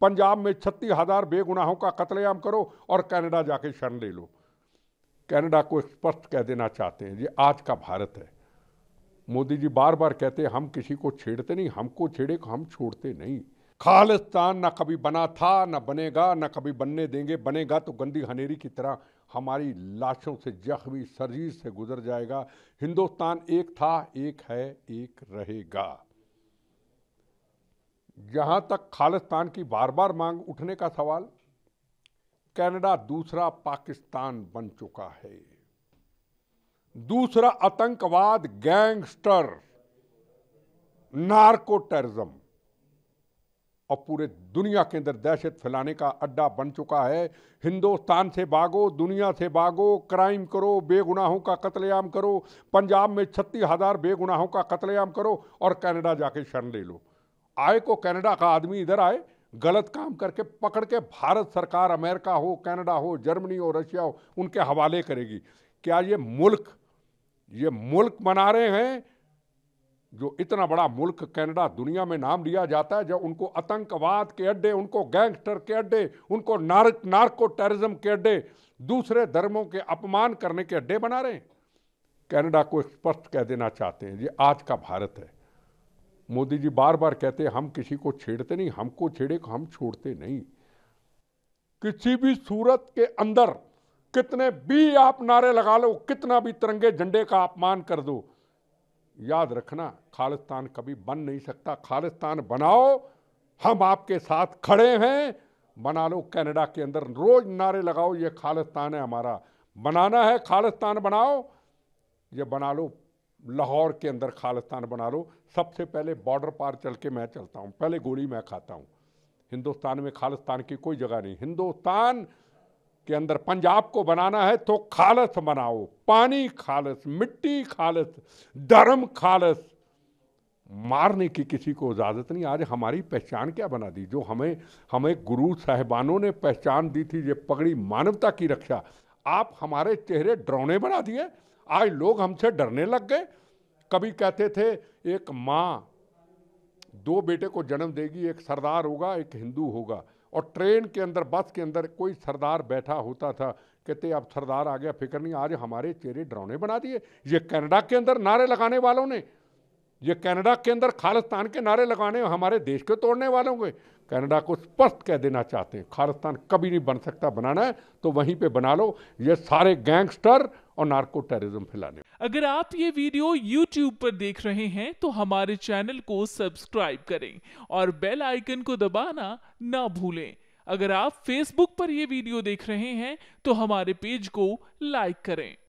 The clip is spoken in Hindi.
पंजाब में छत्तीस हजार बेगुनाहों का कत्लेआम करो और कनाडा जाके शरण ले लो कनाडा को स्पष्ट कह देना चाहते हैं ये आज का भारत है मोदी जी बार बार कहते हैं हम किसी को छेड़ते नहीं हमको छेड़े हम छोड़ते नहीं खालिस्तान ना कभी बना था ना बनेगा ना कभी बनने देंगे बनेगा तो गंदी हनेरी की तरह हमारी लाशों से जख्मी सर्जीज से गुजर जाएगा हिंदुस्तान एक था एक है एक रहेगा जहां तक खालिस्तान की बार बार मांग उठने का सवाल कनाडा दूसरा पाकिस्तान बन चुका है दूसरा आतंकवाद गैंगस्टर नार्को टेररिज्म और पूरे दुनिया के अंदर दहशत फैलाने का अड्डा बन चुका है हिंदुस्तान से भागो दुनिया से भागो क्राइम करो बेगुनाहों का कत्लेआम करो पंजाब में छत्तीस हज़ार बेगुनाहों का कत्लेआम करो और कनाडा जाके शरण ले लो आए को कनाडा का आदमी इधर आए गलत काम करके पकड़ के भारत सरकार अमेरिका हो कनाडा हो जर्मनी हो रशिया हो उनके हवाले करेगी क्या ये मुल्क ये मुल्क बना रहे हैं जो इतना बड़ा मुल्क कनाडा दुनिया में नाम लिया जाता है जब उनको आतंकवाद के अड्डे उनको गैंगस्टर के अड्डे उनको नार्क नार्को टेररिज्म के अड्डे दूसरे धर्मों के अपमान करने के अड्डे बना रहे हैं कनाडा को स्पष्ट कह देना चाहते हैं ये आज का भारत है मोदी जी बार बार कहते हम किसी को छेड़ते नहीं हमको छेड़े को हम छोड़ते नहीं किसी भी सूरत के अंदर कितने भी आप नारे लगा लो कितना भी तिरंगे झंडे का अपमान कर दो याद रखना खालिस्तान कभी बन नहीं सकता खालिस्तान बनाओ हम आपके साथ खड़े हैं बना लो कैनेडा के अंदर रोज नारे लगाओ ये खालिस्तान है हमारा बनाना है खालिस्तान बनाओ ये बना लो लाहौर के अंदर खालिस्तान बना लो सबसे पहले बॉर्डर पार चल के मैं चलता हूँ पहले गोली मैं खाता हूँ हिंदुस्तान में खालिस्तान की कोई जगह नहीं हिंदुस्तान के अंदर पंजाब को बनाना है तो खालस बनाओ पानी खालस मिट्टी खालस धर्म खालस मारने की किसी को इजाज़त नहीं आज हमारी पहचान क्या बना दी जो हमें हमें गुरु साहबानों ने पहचान दी थी ये पगड़ी मानवता की रक्षा आप हमारे चेहरे ड्रोने बना दिए आज लोग हमसे डरने लग गए कभी कहते थे एक माँ दो बेटे को जन्म देगी एक सरदार होगा एक हिंदू होगा और ट्रेन के अंदर बस के अंदर कोई सरदार बैठा होता था कहते अब सरदार आ गया फिक्र नहीं आज हमारे चेहरे ड्रोने बना दिए ये कनाडा के अंदर नारे लगाने वालों ने ये कनाडा के अंदर खालिस्तान के नारे लगाने हमारे देश को तोड़ने वालों के कनाडा को स्पष्ट कह देना चाहते हैं खालिस्तान कभी नहीं बन सकता बनाना है तो वहीं पे बना लो ये सारे गैंगस्टर और नार्को टेररिज्म फैलाने अगर आप ये वीडियो यूट्यूब पर देख रहे हैं तो हमारे चैनल को सब्सक्राइब करें और बेल आइकन को दबाना ना भूलें अगर आप फेसबुक पर यह वीडियो देख रहे हैं तो हमारे पेज को लाइक करें